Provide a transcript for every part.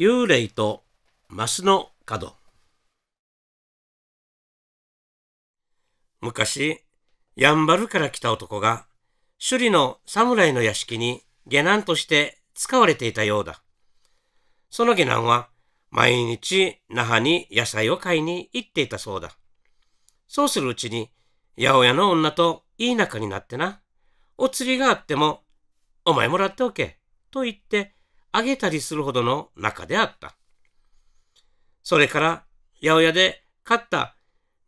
幽霊とマスの角昔、やんばるから来た男が、首里の侍の屋敷に下男として使われていたようだ。その下男は、毎日那覇に野菜を買いに行っていたそうだ。そうするうちに、八百屋の女といい仲になってな。お釣りがあっても、お前もらっておけ。と言って、あげたりするほどの仲であった。それから、八百屋で買った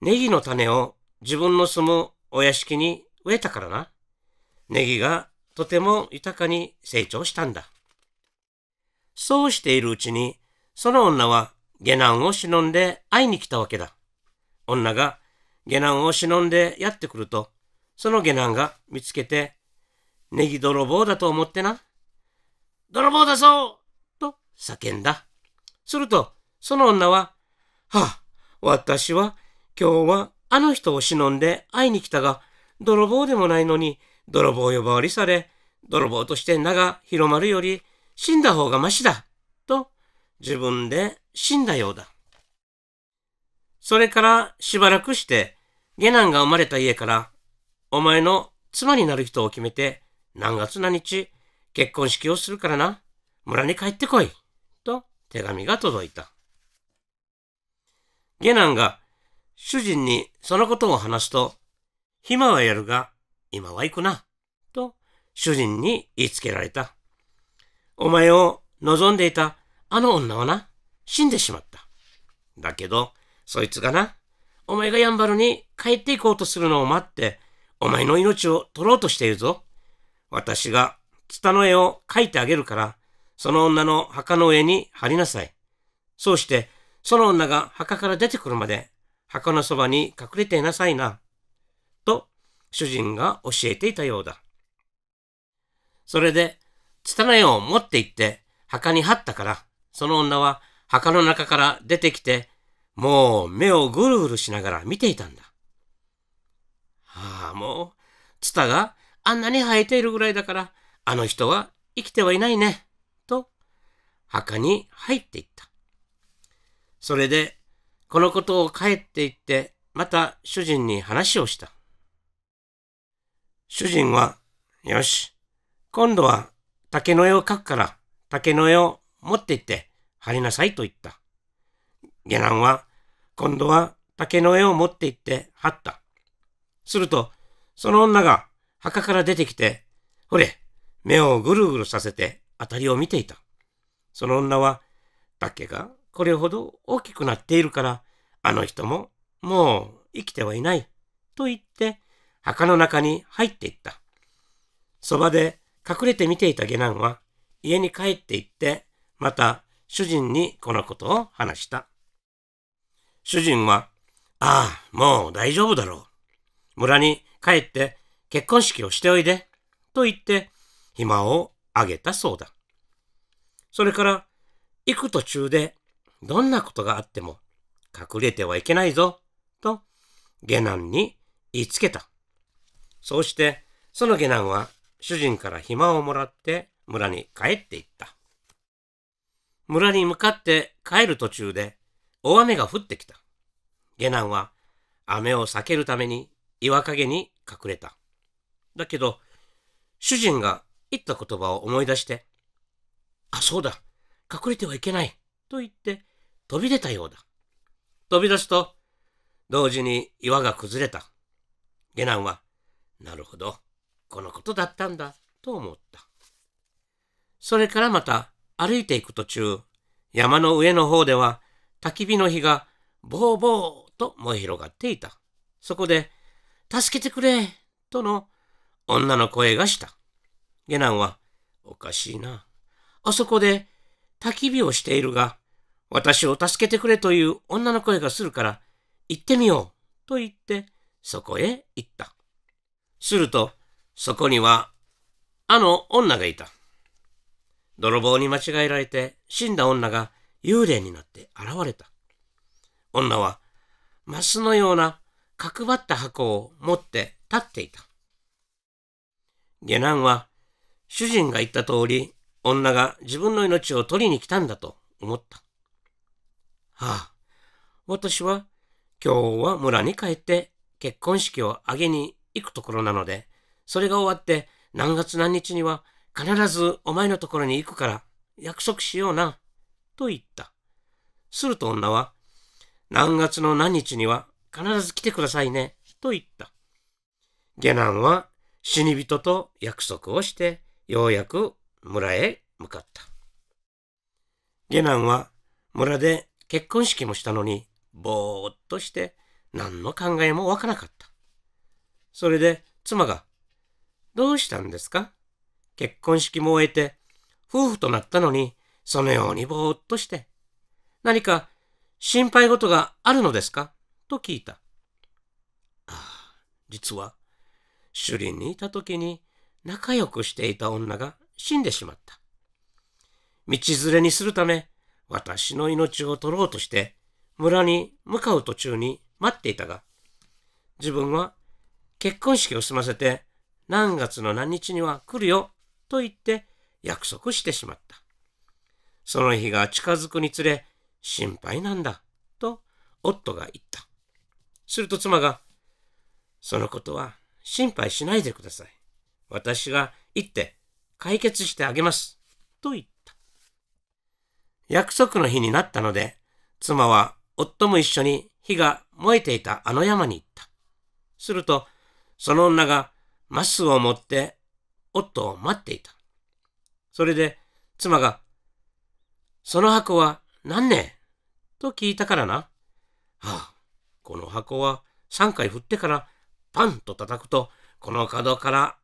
ネギの種を自分の住むお屋敷に植えたからな。ネギがとても豊かに成長したんだ。そうしているうちに、その女は下男を忍んで会いに来たわけだ。女が下男を忍んでやってくると、その下男が見つけて、ネギ泥棒だと思ってな。泥棒だぞと叫んだ。すると、その女は、はあ、私は今日はあの人を忍んで会いに来たが、泥棒でもないのに、泥棒呼ばわりされ、泥棒として名が広まるより、死んだ方がましだ、と自分で死んだようだ。それからしばらくして、下男が生まれた家から、お前の妻になる人を決めて、何月何日、結婚式をするからな。村に帰ってこい。と手紙が届いた。下男が主人にそのことを話すと、暇はやるが、今は行くな。と主人に言いつけられた。お前を望んでいたあの女はな、死んでしまった。だけど、そいつがな、お前がやんばるに帰っていこうとするのを待って、お前の命を取ろうとしているぞ。私がツタの絵を描いてあげるから、その女の墓の上に貼りなさい。そうして、その女が墓から出てくるまで、墓のそばに隠れていなさいな。と、主人が教えていたようだ。それで、ツタの絵を持って行って、墓に貼ったから、その女は墓の中から出てきて、もう目をぐるぐるしながら見ていたんだ。ああ、もう、ツタがあんなに生えているぐらいだから、あの人は生きてはいないね、と墓に入っていった。それで、このことを帰っていって、また主人に話をした。主人は、よし、今度は竹の絵を描くから、竹の絵を持って行って貼りなさいと言った。下男は、今度は竹の絵を持って行って貼った。すると、その女が墓から出てきて、ほれ、目をぐるぐるさせて辺りを見ていた。その女は、竹がこれほど大きくなっているから、あの人ももう生きてはいない。と言って、墓の中に入っていった。そばで隠れて見ていた下男は、家に帰って行って、また主人にこのことを話した。主人は、ああ、もう大丈夫だろう。村に帰って結婚式をしておいで。と言って、暇をあげたそうだ。それから、行く途中でどんなことがあっても隠れてはいけないぞ、と下男に言いつけた。そうして、その下男は主人から暇をもらって村に帰っていった。村に向かって帰る途中で大雨が降ってきた。下男は雨を避けるために岩陰に隠れた。だけど、主人が言った言葉を思い出して、あ、そうだ、隠れてはいけない、と言って飛び出たようだ。飛び出すと、同時に岩が崩れた。下男は、なるほど、このことだったんだ、と思った。それからまた歩いていく途中、山の上の方では焚き火の火がぼうぼうと燃え広がっていた。そこで、助けてくれとの女の声がした。下男は、おかしいな。あそこで焚き火をしているが、私を助けてくれという女の声がするから、行ってみよう、と言って、そこへ行った。すると、そこには、あの女がいた。泥棒に間違えられて死んだ女が幽霊になって現れた。女は、マスのような角張った箱を持って立っていた。下男は、主人が言った通り、女が自分の命を取りに来たんだと思った。はあ、私は今日は村に帰って結婚式を挙げに行くところなので、それが終わって何月何日には必ずお前のところに行くから約束しような、と言った。すると女は、何月の何日には必ず来てくださいね、と言った。下男は死に人と約束をして、ようやく村へ向かった。下男は村で結婚式もしたのに、ぼーっとして何の考えもわからなかった。それで妻が、どうしたんですか結婚式も終えて、夫婦となったのに、そのようにぼーっとして、何か心配事があるのですかと聞いた。ああ、実は、首里にいた時に仲良くしていた女が死んでしまった。道連れにするため、私の命を取ろうとして、村に向かう途中に待っていたが、自分は結婚式を済ませて、何月の何日には来るよ、と言って約束してしまった。その日が近づくにつれ、心配なんだ、と夫が言った。すると妻が、そのことは心配しないでください。私が行って解決してあげます。と言った。約束の日になったので、妻は夫も一緒に火が燃えていたあの山に行った。すると、その女がマスを持って夫を待っていた。それで妻が、その箱は何ねと聞いたからな。はあ、この箱は3回振ってからパンと叩くと、この角から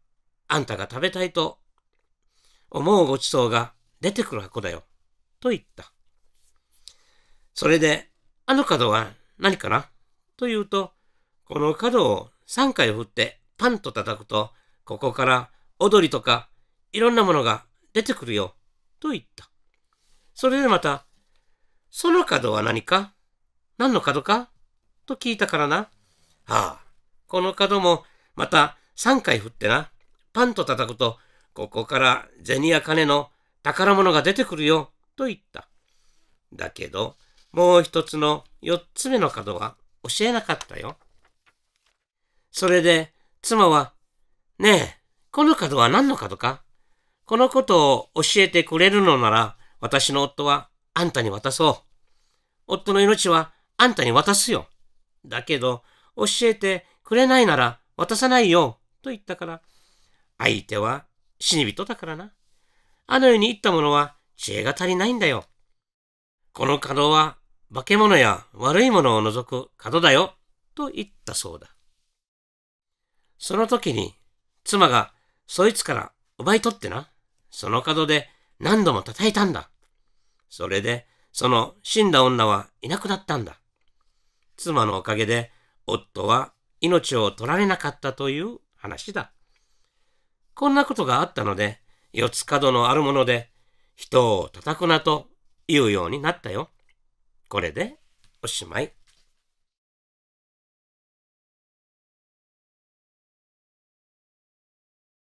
あんたが食べたいと思うごちそうが出てくる箱だよ。と言った。それで、あの角は何かなと言うと、この角を3回振ってパンと叩くと、ここから踊りとかいろんなものが出てくるよ。と言った。それでまた、その角は何か何の角かと聞いたからな。ああ、この角もまた3回振ってな。パンと叩くと、ここから銭や金の宝物が出てくるよ、と言った。だけど、もう一つの四つ目の角は教えなかったよ。それで、妻は、ねえ、この角は何の角かこのことを教えてくれるのなら、私の夫はあんたに渡そう。夫の命はあんたに渡すよ。だけど、教えてくれないなら渡さないよ、と言ったから、相手は死に人だからな。あの世に行った者は知恵が足りないんだよ。この角は化け物や悪いものを除く角だよ、と言ったそうだ。その時に妻がそいつから奪い取ってな、その角で何度も叩いたんだ。それでその死んだ女はいなくなったんだ。妻のおかげで夫は命を取られなかったという話だ。こんなことがあったので、四つ角のあるもので、人を叩くなと言うようになったよ。これでおしまい。